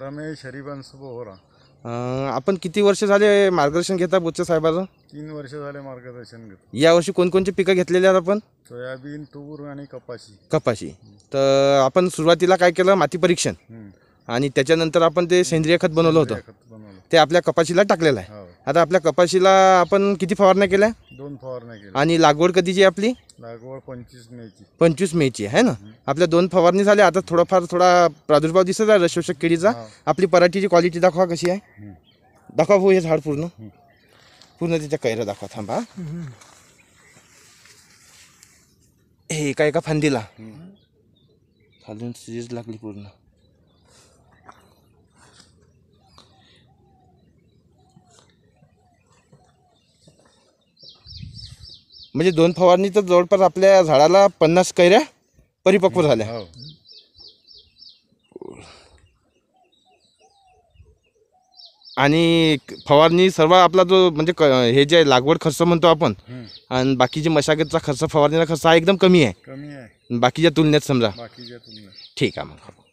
रमेश हरिवंश बोहरा आपण किती वर्ष झाले मार्गदर्शन घेता बोच साहेबाचं तीन वर्ष झाले मार्गदर्शन घेतो यावर्षी कोणकोणची पिकं घेतलेली आहेत आपण सोयाबीन तूर आणि कपाशी कपाशी तर आपण सुरुवातीला काय केलं माती परीक्षण आणि त्याच्यानंतर आपण ते सेंद्रिय खत बनवलं होतं ते आपल्या कपाशीला टाकलेलं आहे हो. आता आपल्या कपाशीला आपण किती फवारण्या केल्या दोन फवारण्या आणि लागवड कधीची आपली लागवड पंचवीस मेची पंचवीस मेची आहे ना आपल्या दोन फवारणी झाल्या आता थोडाफार थोडा प्रादुर्भाव दिसत आहे रशोषक केळीचा आपली पराठीची क्वालिटी दाखवा कशी आहे दाखवा हो हे झाड पूर्ण पूर्ण त्याच्या कैरा दाखवा थांबा हे एका एका फांदीला खालून सिरीज लागली पूर्ण म्हणजे दोन फवारणी तर जवळपास आपल्या झाडाला पन्नास कैऱ्या परिपक्व झाल्या हो. आणि फवारणी सर्व आपला जो म्हणजे हे जे लागवड खर्च म्हणतो आपण आणि बाकीचे मशागतचा खर्च फवारणीचा खर्च हा एकदम कमी आहे कमी आहे बाकीच्या तुलनेत समजा बाकीच्या ठीक आहे मग